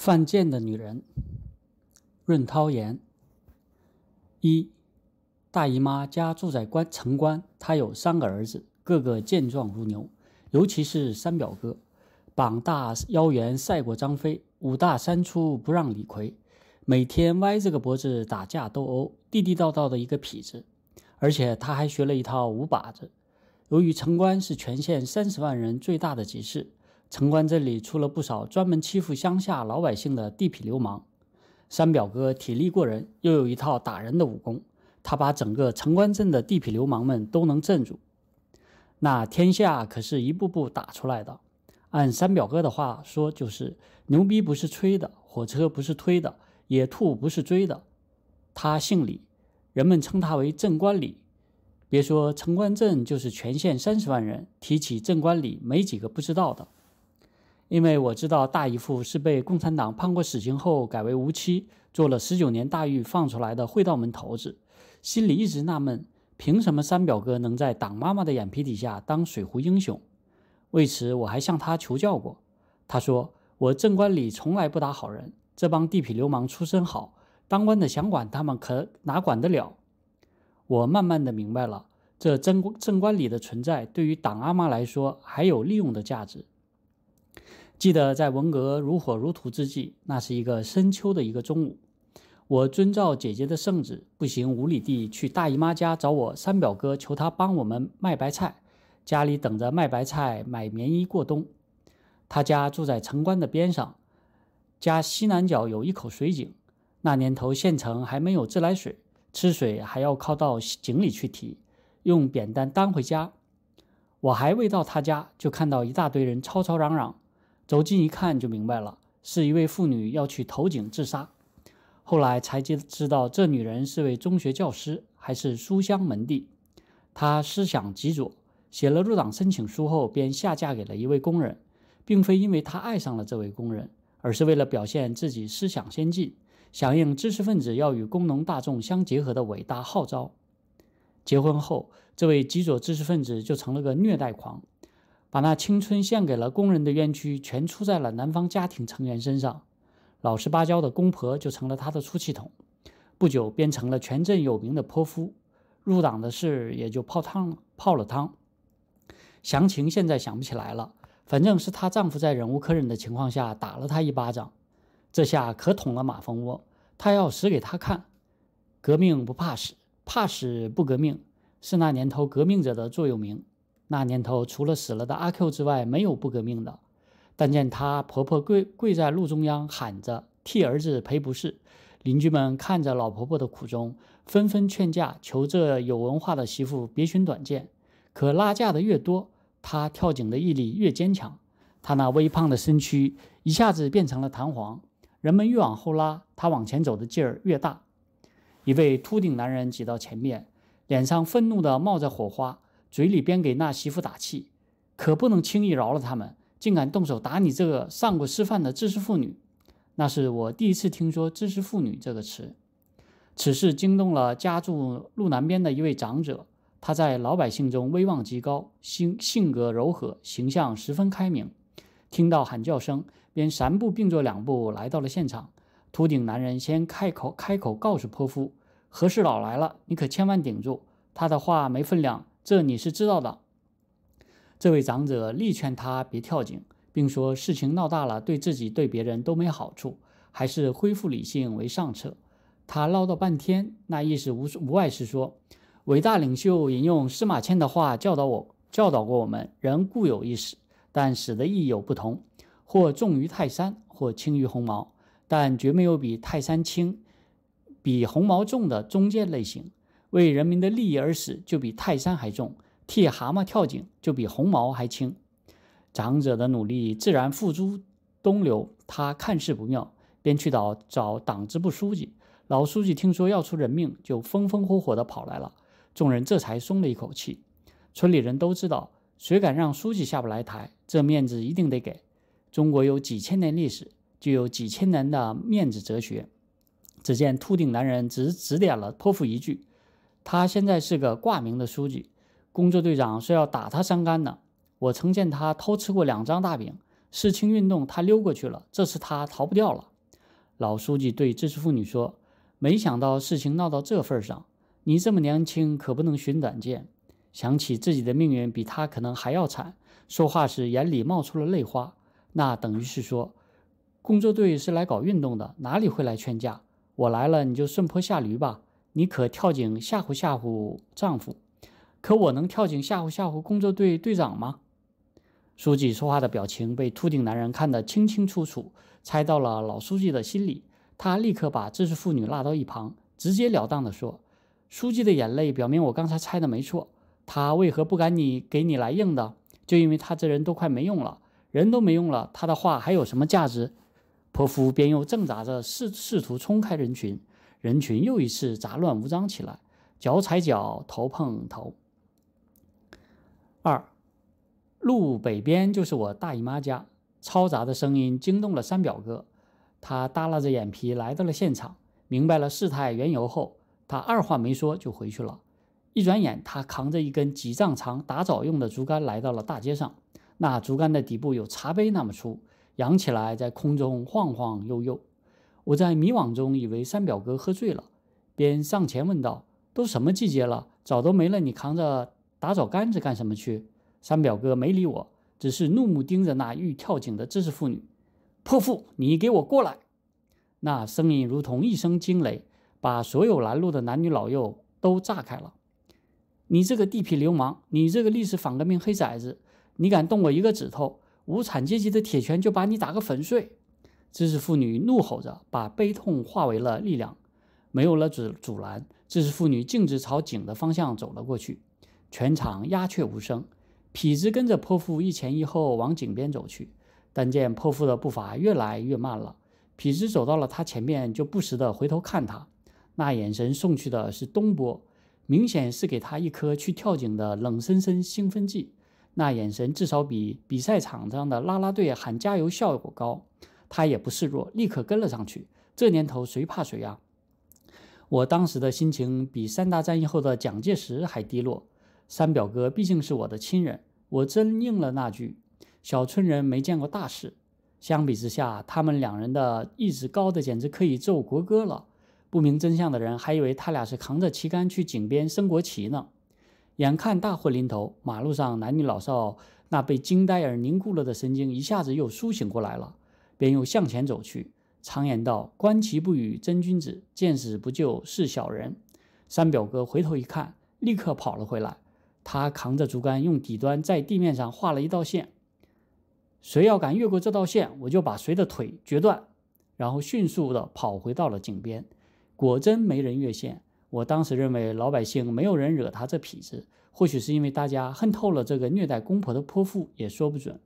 犯贱的女人，润涛言。一，大姨妈家住在关城关，他有三个儿子，个个健壮如牛，尤其是三表哥，膀大腰圆，赛过张飞，五大三粗，不让李逵。每天歪着个脖子打架斗殴，地地道道的一个痞子。而且他还学了一套五把子。由于城关是全县三十万人最大的集市。城关镇里出了不少专门欺负乡下老百姓的地痞流氓。三表哥体力过人，又有一套打人的武功，他把整个城关镇的地痞流氓们都能镇住。那天下可是一步步打出来的。按三表哥的话说，就是牛逼不是吹的，火车不是推的，野兔不是追的。他姓李，人们称他为镇关李。别说城关镇，就是全县三十万人，提起镇关李，没几个不知道的。因为我知道大姨父是被共产党判过死刑后改为无期，坐了十九年大狱放出来的会道门头子，心里一直纳闷，凭什么三表哥能在党妈妈的眼皮底下当水壶英雄？为此我还向他求教过，他说我镇官里从来不打好人，这帮地痞流氓出身好，当官的想管他们可哪管得了？我慢慢的明白了，这镇镇官里的存在对于党阿妈来说还有利用的价值。记得在文革如火如荼之际，那是一个深秋的一个中午，我遵照姐姐的圣旨，步行五里地去大姨妈家找我三表哥，求他帮我们卖白菜，家里等着卖白菜买棉衣过冬。他家住在城关的边上，家西南角有一口水井。那年头县城还没有自来水，吃水还要靠到井里去提，用扁担担回家。我还未到他家，就看到一大堆人吵吵嚷嚷。走近一看就明白了，是一位妇女要去投井自杀。后来才知知道，这女人是位中学教师，还是书香门第。她思想极左，写了入党申请书后，便下嫁给了一位工人，并非因为她爱上了这位工人，而是为了表现自己思想先进，响应知识分子要与工农大众相结合的伟大号召。结婚后，这位极左知识分子就成了个虐待狂。把那青春献给了工人的冤屈，全出在了男方家庭成员身上。老实巴交的公婆就成了他的出气筒，不久变成了全镇有名的泼妇。入党的事也就泡汤了，泡了汤。详情现在想不起来了，反正是她丈夫在忍无可忍的情况下打了她一巴掌。这下可捅了马蜂窝，她要死给他看。革命不怕死，怕死不革命，是那年头革命者的座右铭。那年头，除了死了的阿 Q 之外，没有不革命的。但见她婆婆跪跪在路中央，喊着替儿子赔不是。邻居们看着老婆婆的苦衷，纷纷劝架，求这有文化的媳妇别寻短见。可拉架的越多，她跳井的毅力越坚强。她那微胖的身躯一下子变成了弹簧，人们越往后拉，她往前走的劲儿越大。一位秃顶男人挤到前面，脸上愤怒地冒着火花。嘴里边给那媳妇打气，可不能轻易饶了他们！竟敢动手打你这个上过师范的知识妇女，那是我第一次听说“知识妇女”这个词。此事惊动了家住路南边的一位长者，他在老百姓中威望极高，性性格柔和，形象十分开明。听到喊叫声，便三步并作两步来到了现场。秃顶男人先开口，开口告诉泼妇：“和事佬来了，你可千万顶住。”他的话没分量。这你是知道的。这位长者力劝他别跳井，并说：“事情闹大了，对自己对别人都没好处，还是恢复理性为上策。”他唠叨半天，那意思无无外是说：伟大领袖引用司马迁的话教导我，教导过我们，人固有一死，但死的亦有不同，或重于泰山，或轻于鸿毛，但绝没有比泰山轻、比鸿毛重的中间类型。为人民的利益而死，就比泰山还重；替蛤蟆跳井，就比鸿毛还轻。长者的努力自然付诸东流。他看势不妙，便去找找党支部书记。老书记听说要出人命，就风风火火地跑来了。众人这才松了一口气。村里人都知道，谁敢让书记下不来台，这面子一定得给。中国有几千年历史，就有几千年的面子哲学。只见秃顶男人只指点了泼妇一句。他现在是个挂名的书记，工作队长是要打他三肝的。我曾见他偷吃过两张大饼，示清运动他溜过去了，这次他逃不掉了。老书记对知识妇女说：“没想到事情闹到这份上，你这么年轻，可不能寻短见。”想起自己的命运比他可能还要惨，说话时眼里冒出了泪花。那等于是说，工作队是来搞运动的，哪里会来劝架？我来了，你就顺坡下驴吧。你可跳井吓唬吓唬丈夫，可我能跳井吓唬吓唬工作队队长吗？书记说话的表情被秃顶男人看得清清楚楚，猜到了老书记的心理，他立刻把知识妇女拉到一旁，直截了当的说：“书记的眼泪表明我刚才猜的没错，他为何不敢你给你来硬的？就因为他这人都快没用了，人都没用了，他的话还有什么价值？”泼妇便又挣扎着试试图冲开人群。人群又一次杂乱无章起来，脚踩脚，头碰头。二路北边就是我大姨妈家，嘈杂的声音惊动了三表哥，他耷拉着眼皮来到了现场，明白了事态缘由后，他二话没说就回去了。一转眼，他扛着一根几丈长打枣用的竹竿来到了大街上，那竹竿的底部有茶杯那么粗，扬起来在空中晃晃悠悠。我在迷惘中以为三表哥喝醉了，便上前问道：“都什么季节了，枣都没了，你扛着打枣杆子干什么去？”三表哥没理我，只是怒目盯着那欲跳井的知识妇女：“泼妇，你给我过来！”那声音如同一声惊雷，把所有拦路的男女老幼都炸开了。“你这个地痞流氓，你这个历史反革命黑崽子，你敢动我一个指头，无产阶级的铁拳就把你打个粉碎！”知识妇女怒吼着，把悲痛化为了力量。没有了阻阻拦，知识妇女径直朝井的方向走了过去。全场鸦雀无声。痞子跟着泼妇一前一后往井边走去，但见泼妇的步伐越来越慢了。痞子走到了他前面，就不时地回头看他，那眼神送去的是东波，明显是给他一颗去跳井的冷森森兴奋剂。那眼神至少比比赛场上的啦啦队喊加油效果高。他也不示弱，立刻跟了上去。这年头谁怕谁啊！我当时的心情比三大战役后的蒋介石还低落。三表哥毕竟是我的亲人，我真应了那句“小村人没见过大事”。相比之下，他们两人的意志高的简直可以奏国歌了。不明真相的人还以为他俩是扛着旗杆去井边升国旗呢。眼看大祸临头，马路上男女老少那被惊呆而凝固了的神经一下子又苏醒过来了。便又向前走去。常言道：“观其不语，真君子；见死不救，是小人。”三表哥回头一看，立刻跑了回来。他扛着竹竿，用底端在地面上画了一道线：“谁要敢越过这道线，我就把谁的腿撅断。”然后迅速地跑回到了井边。果真没人越线。我当时认为老百姓没有人惹他这痞子，或许是因为大家恨透了这个虐待公婆的泼妇，也说不准。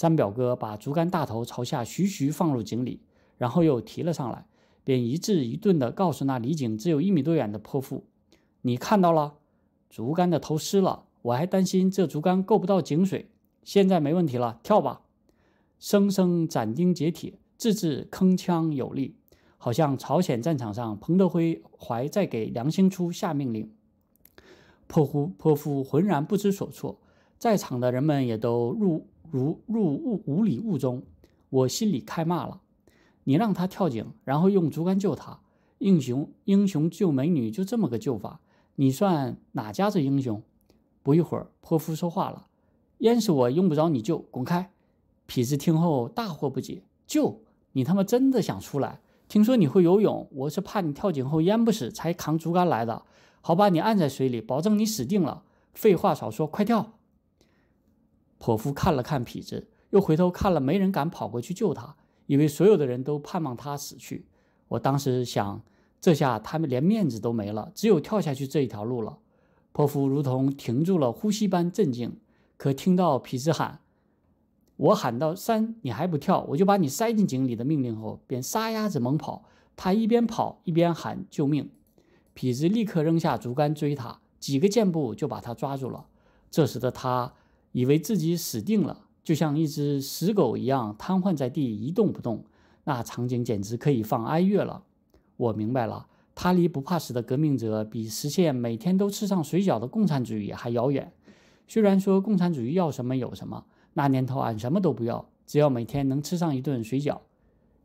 三表哥把竹竿大头朝下徐徐放入井里，然后又提了上来，便一字一顿地告诉那离井只有一米多远的泼妇：“你看到了，竹竿的头湿了，我还担心这竹竿够不到井水，现在没问题了，跳吧！”声声斩钉截铁，字字铿锵有力，好像朝鲜战场上彭德怀在给梁兴初下命令。泼妇泼妇浑然不知所措，在场的人们也都入。如入雾无里雾中，我心里开骂了：“你让他跳井，然后用竹竿救他，英雄英雄救美女就这么个救法，你算哪家子英雄？”不一会儿，泼妇说话了：“淹死我用不着你救，滚开！”痞子听后大惑不解：“救你他妈真的想出来？听说你会游泳，我是怕你跳井后淹不死才扛竹竿来的，好把你按在水里，保证你死定了。废话少说，快跳！”泼妇看了看痞子，又回头看了，没人敢跑过去救他，以为所有的人都盼望他死去。我当时想，这下他们连面子都没了，只有跳下去这一条路了。泼妇如同停住了呼吸般镇静，可听到痞子喊“我喊到三，你还不跳，我就把你塞进井里”的命令后，便撒丫子猛跑。他一边跑一边喊救命，痞子立刻扔下竹竿追他，几个箭步就把他抓住了。这时的他。以为自己死定了，就像一只死狗一样瘫痪在地，一动不动。那场景简直可以放哀乐了。我明白了，他离不怕死的革命者，比实现每天都吃上水饺的共产主义还遥远。虽然说共产主义要什么有什么，那年头俺什么都不要，只要每天能吃上一顿水饺。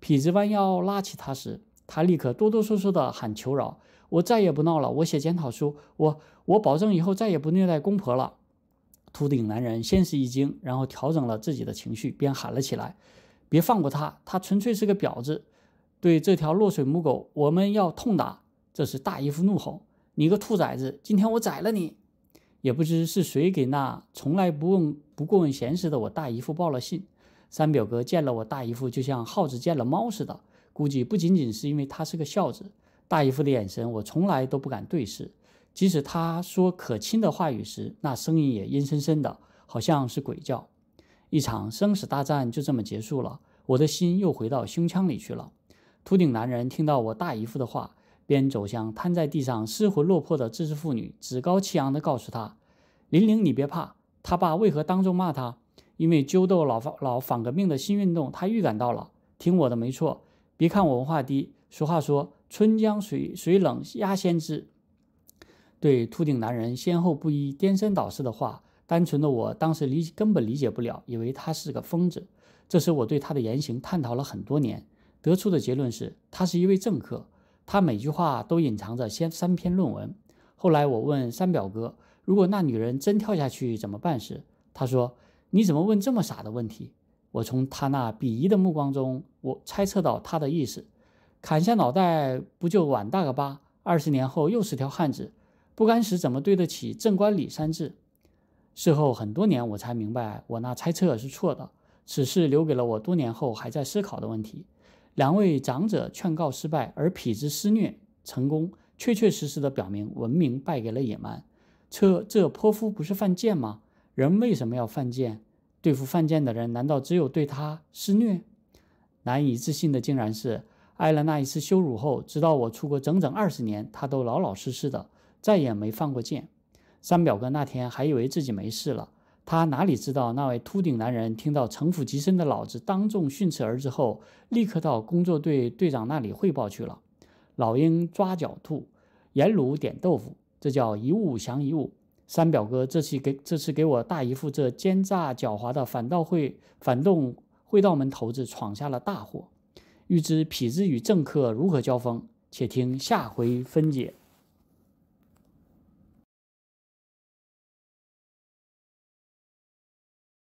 痞子弯腰拉起他时，他立刻哆哆嗦嗦地喊求饶：“我再也不闹了，我写检讨书，我我保证以后再也不虐待公婆了。”秃顶男人先是一惊，然后调整了自己的情绪，便喊了起来：“别放过他！他纯粹是个婊子！对这条落水母狗，我们要痛打！”这时，大姨夫怒吼：“你个兔崽子，今天我宰了你！”也不知是谁给那从来不问不过问闲事的我大姨夫报了信。三表哥见了我大姨夫，就像耗子见了猫似的。估计不仅仅是因为他是个孝子，大姨夫的眼神，我从来都不敢对视。即使他说可亲的话语时，那声音也阴森森的，好像是鬼叫。一场生死大战就这么结束了，我的心又回到胸腔里去了。秃顶男人听到我大姨夫的话，便走向瘫在地上、失魂落魄的知识妇女，趾高气扬地告诉她：“玲玲，你别怕。他爸为何当众骂他？因为揪斗老反老反革命的新运动，他预感到了。听我的，没错。别看我文化低，俗话说‘春江水水冷，鸭先知’。”对秃顶男人先后不一、颠三倒四的话，单纯的我当时理根本理解不了，以为他是个疯子。这时我对他的言行探讨了很多年，得出的结论是他是一位政客，他每句话都隐藏着先三篇论文。后来我问三表哥：“如果那女人真跳下去怎么办？”时，他说：“你怎么问这么傻的问题？”我从他那鄙夷的目光中，我猜测到他的意思：砍下脑袋不就碗大个疤？二十年后又是条汉子。不甘时，怎么对得起正官里三字？事后很多年，我才明白我那猜测是错的。此事留给了我多年后还在思考的问题。两位长者劝告失败，而痞子施虐成功，确确实实地表明文明败给了野蛮。车，这泼妇不是犯贱吗？人为什么要犯贱？对付犯贱的人，难道只有对他施虐？难以置信的，竟然是挨了那一次羞辱后，直到我出国整整二十年，他都老老实实的。再也没放过箭。三表哥那天还以为自己没事了，他哪里知道那位秃顶男人听到城府极深的老子当众训斥儿子后，立刻到工作队队长那里汇报去了。老鹰抓狡兔，盐卤点豆腐，这叫一物降一物。三表哥这次给这次给我大姨父这奸诈狡猾的反倒会反动会道门头子闯下了大祸。欲知痞子与政客如何交锋，且听下回分解。